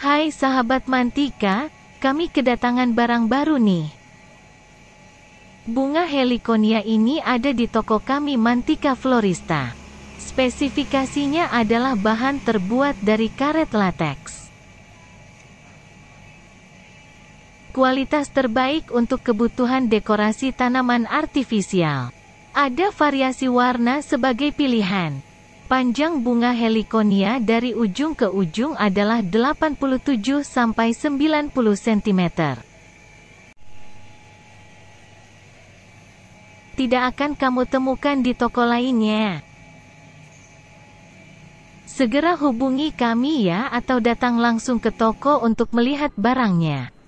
Hai sahabat Mantika, kami kedatangan barang baru nih. Bunga heliconia ini ada di toko kami Mantika Florista. Spesifikasinya adalah bahan terbuat dari karet latex. Kualitas terbaik untuk kebutuhan dekorasi tanaman artifisial. Ada variasi warna sebagai pilihan. Panjang bunga heliconia dari ujung ke ujung adalah 87 sampai 90 cm. Tidak akan kamu temukan di toko lainnya. Segera hubungi kami ya atau datang langsung ke toko untuk melihat barangnya.